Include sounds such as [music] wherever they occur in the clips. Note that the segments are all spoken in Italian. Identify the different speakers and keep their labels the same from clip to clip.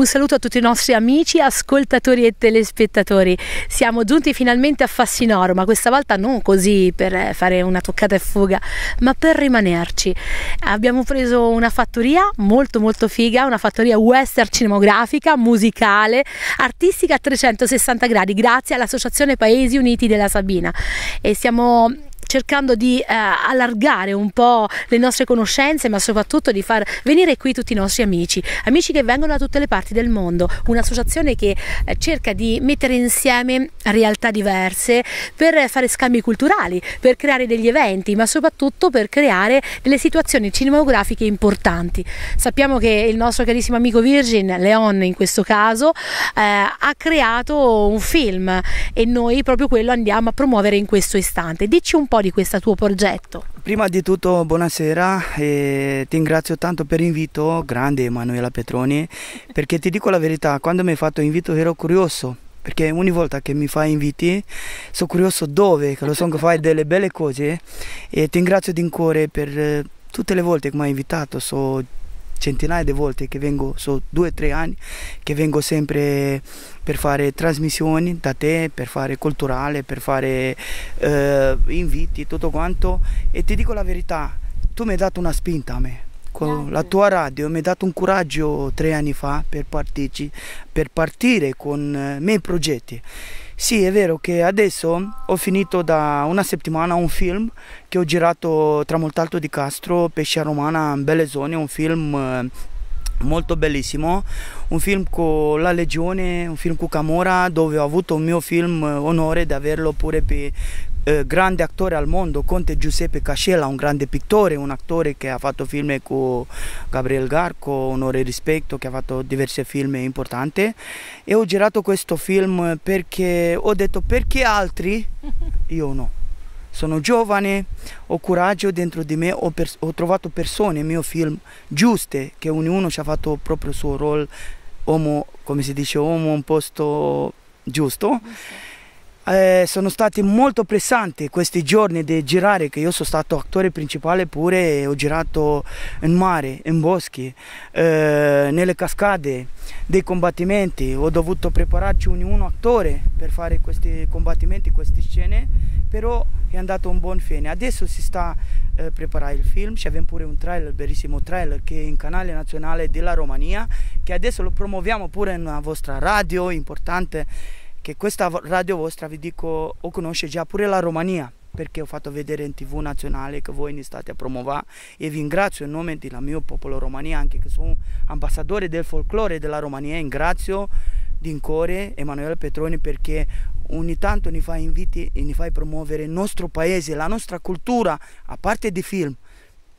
Speaker 1: Un saluto a tutti i nostri amici, ascoltatori e telespettatori. Siamo giunti finalmente a Fassinoro, ma questa volta non così per eh, fare una toccata e fuga, ma per rimanerci. Abbiamo preso una fattoria molto molto figa, una fattoria western cinematografica, musicale, artistica a 360 gradi, grazie all'Associazione Paesi Uniti della Sabina. E siamo cercando di eh, allargare un po' le nostre conoscenze, ma soprattutto di far venire qui tutti i nostri amici, amici che vengono da tutte le parti del mondo, un'associazione che eh, cerca di mettere insieme realtà diverse per fare scambi culturali, per creare degli eventi, ma soprattutto per creare delle situazioni cinematografiche importanti. Sappiamo che il nostro carissimo amico Virgin, Leon in questo caso, eh, ha creato un film e noi proprio quello andiamo a promuovere in questo istante. Dici un po' fuori questo tuo progetto?
Speaker 2: Prima di tutto buonasera e ti ringrazio tanto per l'invito, grande Emanuela Petroni, perché ti dico la verità, quando mi hai fatto l'invito ero curioso, perché ogni volta che mi fai inviti sono curioso dove, che lo so che fai delle belle cose e ti ringrazio di cuore per eh, tutte le volte che mi hai invitato, sono centinaia di volte che vengo, sono due o tre anni che vengo sempre per fare trasmissioni da te, per fare culturale, per fare eh, inviti, tutto quanto e ti dico la verità, tu mi hai dato una spinta a me. Con la tua radio mi ha dato un coraggio tre anni fa per, partici, per partire con eh, i miei progetti sì, è vero che adesso ho finito da una settimana un film che ho girato tra Moltalto di Castro, Pescia Romana, Belle Zone, un film eh, molto bellissimo, un film con la Legione, un film con Camora dove ho avuto un mio film eh, onore di averlo pure per eh, grande attore al mondo, Conte Giuseppe Cascella, un grande pittore, un attore che ha fatto film con Gabriel Garco, Onore e Rispetto, che ha fatto diversi film importanti. E ho girato questo film perché ho detto perché altri, [laughs] io no. Sono giovane, ho coraggio dentro di me, ho, ho trovato persone nel mio film giuste, che ognuno ci ha fatto proprio il suo ruolo, uomo, come si dice, uomo un posto giusto eh, sono stati molto pressanti questi giorni di girare, che io sono stato attore principale pure, ho girato in mare, in boschi, eh, nelle cascate, dei combattimenti, ho dovuto prepararci ognuno attore per fare questi combattimenti, queste scene, però è andato un buon fine. Adesso si sta eh, preparando il film, ci abbiamo pure un trailer, un bellissimo trailer, che è in canale nazionale della Romania, che adesso lo promuoviamo pure nella vostra radio, importante che questa radio vostra vi dico o conosce già pure la Romania perché ho fatto vedere in tv nazionale che voi ne state a promuovere e vi ringrazio in nome del mio popolo romania anche che sono ambasciatore del folklore della Romania ringrazio din cuore Emanuele Petroni perché ogni tanto ne fa inviti e ne fai promuovere il nostro paese la nostra cultura a parte di film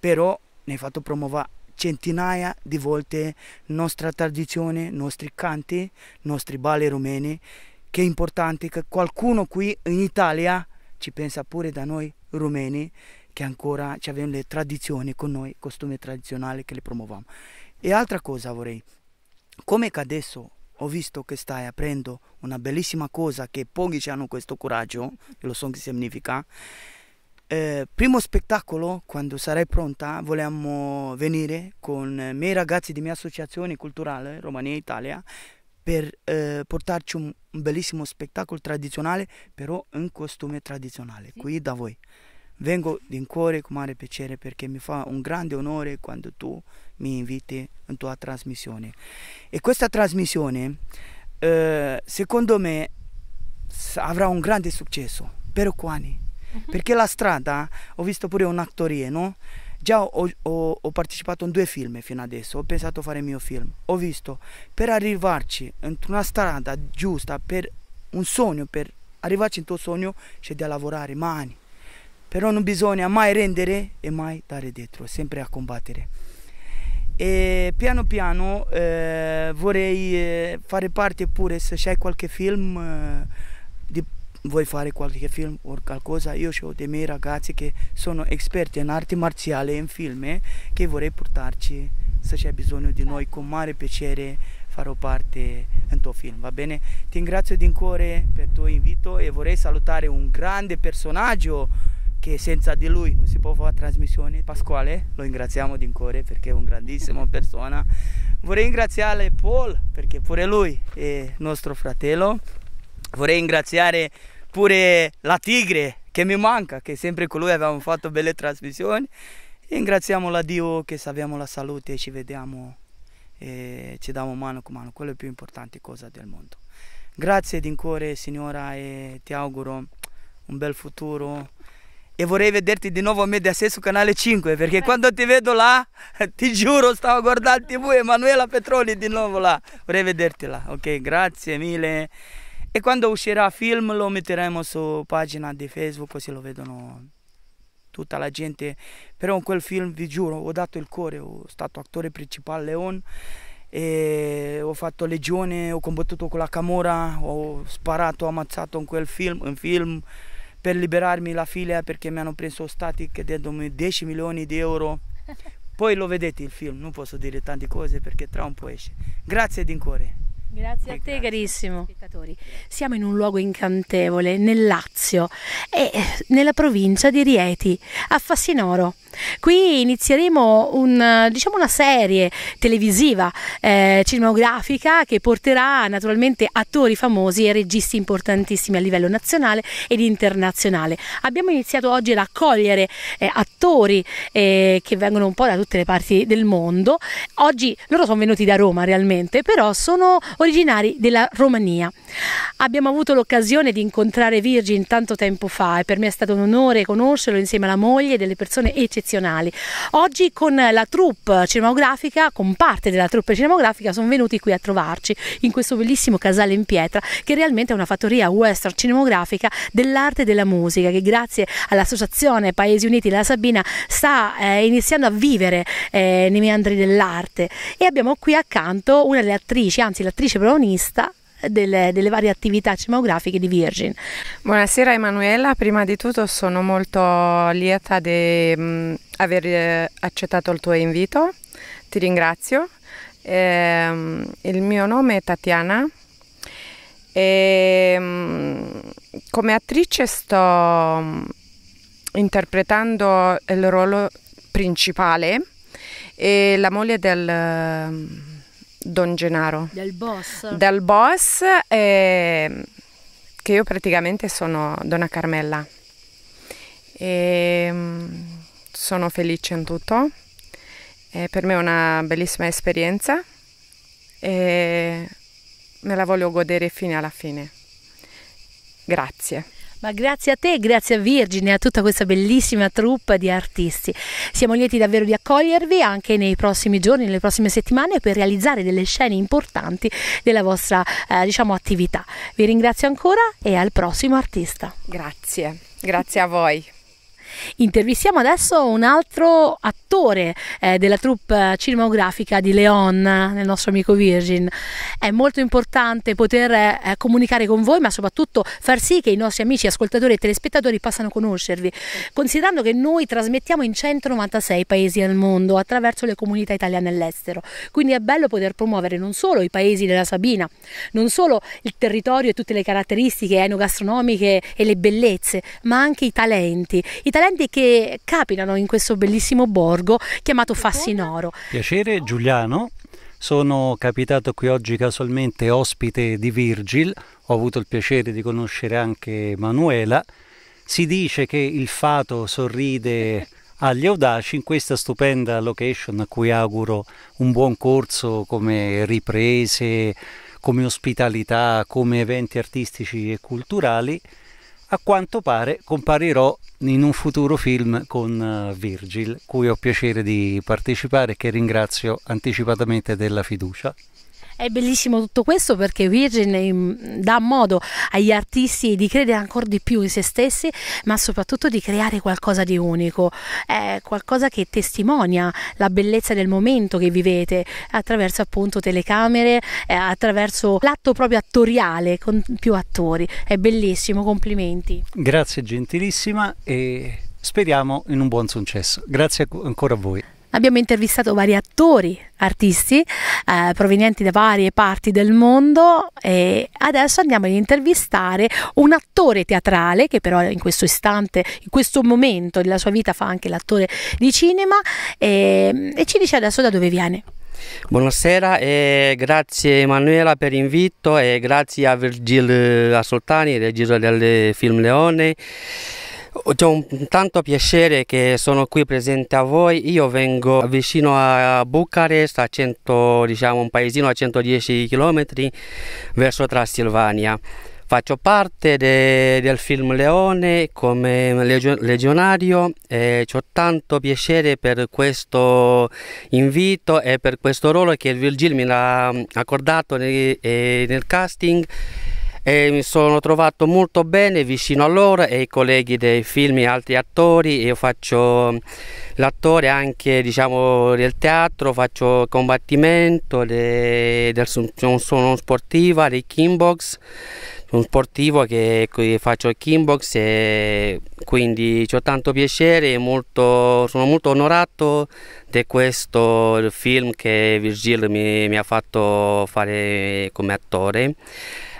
Speaker 2: però ne ha fatto promuovere centinaia di volte nostra tradizione, nostri canti, nostri balli rumeni che è importante che qualcuno qui in Italia ci pensa pure da noi rumeni che ancora abbiamo le tradizioni con noi, i costumi tradizionali che le promuoviamo. E altra cosa vorrei, come che adesso ho visto che stai aprendo una bellissima cosa che pochi hanno questo coraggio, lo so che significa, eh, primo spettacolo, quando sarai pronta, vogliamo venire con i miei ragazzi di mia associazione culturale Romania Italia per eh, portarci un, un, bellissimo spettacolo tradizionale, però in costume tradizionale, sì. qui da voi. Vengo di cuore con mare piacere perché mi fa un grande onore quando tu mi inviti in tua trasmissione. E questa trasmissione, eh, secondo me, avrà un grande successo per Quani. Uh mhm. -huh. Perché la strada, ho visto pure un'attoria, no? Già ho, ho, ho partecipato in due film fino adesso, ho pensato a fare il mio film. Ho visto, per arrivarci in una strada giusta, per un sogno, per arrivarci in tuo sogno c'è da lavorare mani. Però non bisogna mai rendere e mai dare dietro, sempre a combattere. E piano piano eh, vorrei eh, fare parte pure se c'è qualche film eh, di vuoi fare qualche film o qualcosa, io ho dei miei ragazzi che sono esperti in arti marziali e in film eh, che vorrei portarci se c'è bisogno di noi con mare piacere farò parte del tuo film, va bene? Ti ringrazio di cuore per il tuo invito e vorrei salutare un grande personaggio che senza di lui non si può fare trasmissione. Pasquale, lo ringraziamo di cuore perché è un grandissimo [laughs] persona. Vorrei ringraziare Paul perché pure lui è nostro fratello. Vorrei ringraziare pure la Tigre che mi manca, che sempre con lui abbiamo fatto belle trasmissioni. ringraziamo la Dio che abbiamo la salute e ci vediamo e ci diamo mano con mano, quello è la più importante cosa del mondo. Grazie di cuore signora e ti auguro un bel futuro e vorrei vederti di nuovo a me da stesso canale 5 perché eh. quando ti vedo là [laughs] ti giuro stavo guardando tv Emanuela Petroni di nuovo là vorrei vederti là ok grazie mille e quando uscirà il film lo metteremo su pagina di Facebook così lo vedono tutta la gente. Però in quel film, vi giuro, ho dato il cuore, ho stato attore principale Leon, ho fatto legione, ho combattuto con la Camora, ho sparato, ho ammazzato in quel film, in film per liberarmi la figlia perché mi hanno preso stati chiedendomi 10 milioni di euro. [laughs] Poi lo vedete il film, non posso dire tante cose perché tra un po' esce. Grazie di cuore.
Speaker 1: Grazie a te carissimo. Spettatori. Siamo in un luogo incantevole, nel Lazio e eh, nella provincia di Rieti, a Fassinoro. Qui inizieremo un, diciamo una serie televisiva eh, cinematografica che porterà naturalmente attori famosi e registi importantissimi a livello nazionale ed internazionale. Abbiamo iniziato oggi a raccogliere eh, attori eh, che vengono un po' da tutte le parti del mondo. Oggi loro sono venuti da Roma realmente, però sono originari della Romania. Abbiamo avuto l'occasione di incontrare Virgin tanto tempo fa e per me è stato un onore conoscerlo insieme alla moglie delle persone eccezionali eccezionali. Oggi con la troupe cinematografica, con parte della troupe cinematografica, sono venuti qui a trovarci in questo bellissimo casale in pietra che realmente è una fattoria western cinematografica dell'arte e della musica che grazie all'associazione Paesi Uniti della Sabina sta eh, iniziando a vivere eh, nei meandri dell'arte e abbiamo qui accanto una delle attrici, anzi
Speaker 3: l'attrice protagonista delle, delle varie attività cinematografiche di Virgin. Buonasera Emanuela, prima di tutto sono molto lieta di mh, mm, aver eh, accettato il tuo invito, ti ringrazio. Eh, il mio nome è Tatiana e ehm, mh, come attrice sto mm, interpretando il ruolo principale e la moglie del mm, Don Gennaro. Del boss. Del boss, eh, che io praticamente sono Donna Carmella. E, ehm, sono felice in tutto. E eh, per me è una bellissima esperienza e me la voglio godere fino alla fine. Grazie. Ma
Speaker 1: grazie a te, grazie a Virgine e a tutta questa bellissima troupe di artisti. Siamo lieti davvero di accogliervi anche nei prossimi giorni, nelle prossime settimane per realizzare delle scene importanti della vostra eh, diciamo, attività. Vi ringrazio ancora e al prossimo artista.
Speaker 3: Grazie, grazie a voi.
Speaker 1: Intervistiamo adesso un altro attore eh, della troupe cinematografica di Leon, nel nostro amico Virgin. È molto importante poter eh, comunicare con voi, ma soprattutto far sì che i nostri amici ascoltatori e telespettatori possano conoscervi, considerando che noi trasmettiamo in 196 paesi al mondo attraverso le comunità italiane all'estero. Quindi è bello poter promuovere non solo i paesi della Sabina, non solo il territorio e tutte le caratteristiche enogastronomiche e le bellezze, ma anche i talenti. I talenti talenti che capitano in questo bellissimo borgo chiamato Fassinoro.
Speaker 2: Piacere Giuliano, sono capitato qui oggi casualmente ospite di Virgil, ho avuto il piacere di conoscere anche Manuela. Si dice che il fato sorride agli audaci in questa stupenda location a cui auguro un buon corso come riprese, come ospitalità, come eventi artistici e culturali a quanto pare comparirò in un futuro film con eh, Virgil, cui ho piacere di partecipare e che ringrazio anticipatamente della fiducia.
Speaker 1: È bellissimo tutto questo perché Virgin ehm, dà modo agli artisti di credere ancora di più in se stessi, ma soprattutto di creare qualcosa di unico, è qualcosa che testimonia la bellezza del momento che vivete attraverso appunto telecamere, eh, attraverso l'atto proprio attoriale con più attori. È bellissimo, complimenti.
Speaker 2: Grazie gentilissima e speriamo in un buon successo. Grazie ancora a voi.
Speaker 1: Abbiamo intervistato vari attori, artisti eh, provenienti da varie parti del mondo e adesso andiamo ad intervistare un attore teatrale che però in questo istante, in questo momento della sua vita fa anche l'attore di cinema e, e ci dice adesso da dove viene.
Speaker 4: Buonasera e grazie Emanuela per l'invito e grazie a Virgil eh, Assoltani, regista del film Leone ho un tanto piacere che sono qui presente a voi, io vengo vicino a Bucarest, a 100, diciamo un paesino a 110 km verso Transilvania. Faccio parte de, del film Leone come legionario e ho tanto piacere per questo invito e per questo ruolo che il Virgil mi ha mm, accordato nel, eh, nel casting e mi sono trovato molto bene vicino a loro e ai colleghi dei film e altri attori. Io faccio mm, l'attore anche diciamo, del teatro, faccio combattimento, de, del, sono sportiva, dei kimbox un sportivo che faccio il kimbox e quindi ho tanto piacere e molto, sono molto onorato di questo film che Virgil mi, mi ha fatto fare come attore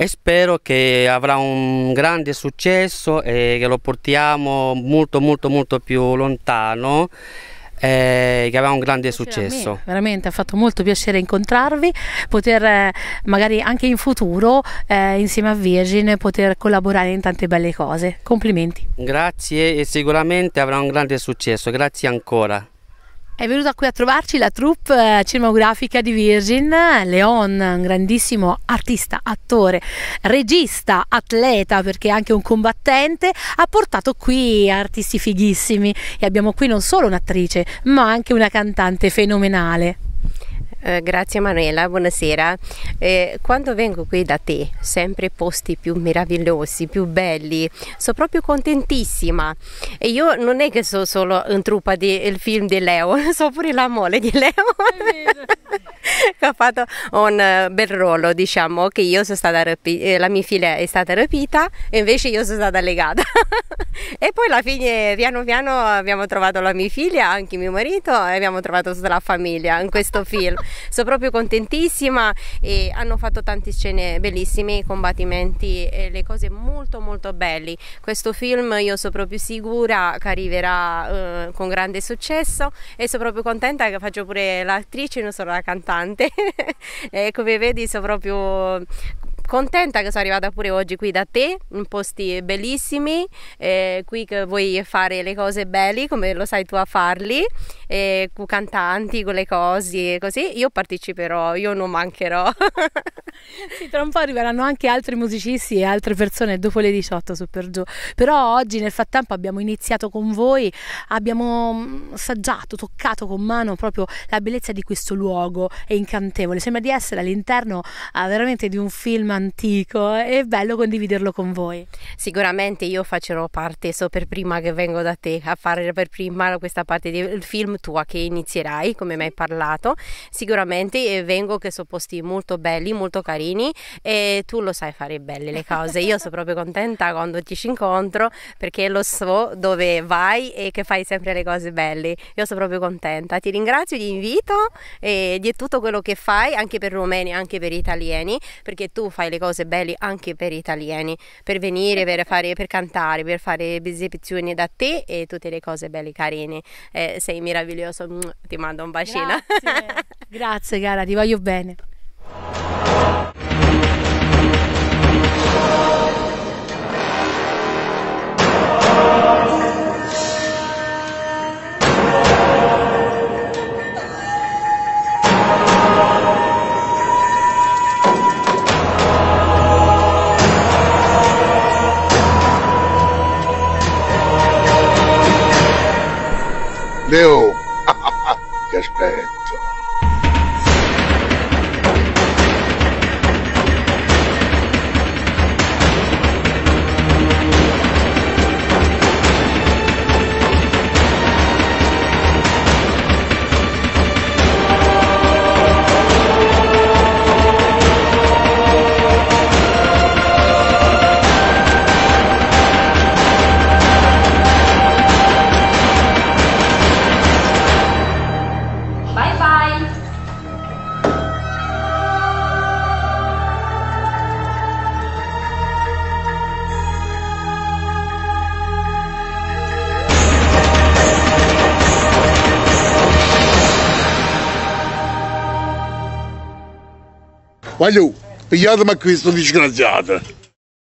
Speaker 4: e spero che avrà un grande successo e che lo portiamo molto molto molto più lontano eh, che avrà un grande successo. Me,
Speaker 1: veramente ha fatto molto piacere incontrarvi, poter eh, magari anche in futuro eh, insieme a Virgin poter collaborare in tante belle cose. Complimenti.
Speaker 4: Grazie e sicuramente avrà un grande successo. Grazie ancora.
Speaker 1: È venuta qui a trovarci la troupe eh, cinematografica di Virgin, Leon, un grandissimo artista, attore, regista, atleta perché è anche un combattente, ha portato qui artisti fighissimi e abbiamo qui non solo un'attrice ma anche
Speaker 3: una cantante fenomenale. Eh, grazie Manuela, buonasera. Eh, quando vengo qui da te, sempre posti più meravigliosi, più belli, sono proprio contentissima. E io non è che sono solo in truppa del film di Leo, [laughs] sono pure la mole di Leo. [laughs] che ha fatto un eh, bel ruolo, diciamo, che io sono stata rapita, eh, la mia figlia è stata rapita e invece io sono stata legata. [laughs] e poi alla fine, piano piano, abbiamo trovato la mia figlia, anche mio marito e abbiamo trovato tutta la famiglia in questo film sono proprio contentissima e hanno fatto tante scene bellissime, i combattimenti e le cose molto molto belli. Questo film io sono proprio sicura che arriverà eh, con grande successo e sono proprio contenta che faccio pure l'attrice, non solo la cantante. [laughs] e come vedi sono proprio contenta che sono arrivata pure oggi qui da te, in posti bellissimi, eh, qui che vuoi fare le cose belle come lo sai tu a farli, eh, con cantanti, con le cose e così. Io parteciperò, io non mancherò. [laughs]
Speaker 1: sì, tra un po' arriveranno anche altri musicisti e altre persone dopo le 18 su per giù. Però oggi nel frattempo abbiamo iniziato con voi, abbiamo mm, assaggiato, toccato con mano proprio la bellezza di questo luogo, è incantevole, sembra di essere all'interno ah,
Speaker 3: veramente di un film antico, è bello condividerlo con voi. Sicuramente io faccerò parte, so per prima che vengo da te a fare per prima questa parte del film tua che inizierai, come mi hai parlato. Sicuramente eh, vengo che sono posti molto belli, molto carini e tu lo sai fare belle le cose. Io sono proprio contenta quando ti ci incontro perché lo so dove vai e che fai sempre le cose belle. Io sono proprio contenta. Ti ringrazio di invito e di tutto quello che fai anche per rumeni, anche per italiani, perché tu fai fai le cose belle anche per italiani, per venire, per, fare, per cantare, per fare esibizioni da te e tutte le cose belle carine. Eh, sei meraviglioso, ti mando un bacino. Grazie.
Speaker 1: [laughs] Grazie cara, ti voglio bene.
Speaker 4: Leo,
Speaker 2: [laughs] just aspetto. Valeu! Piada uma com isso, desgraçada!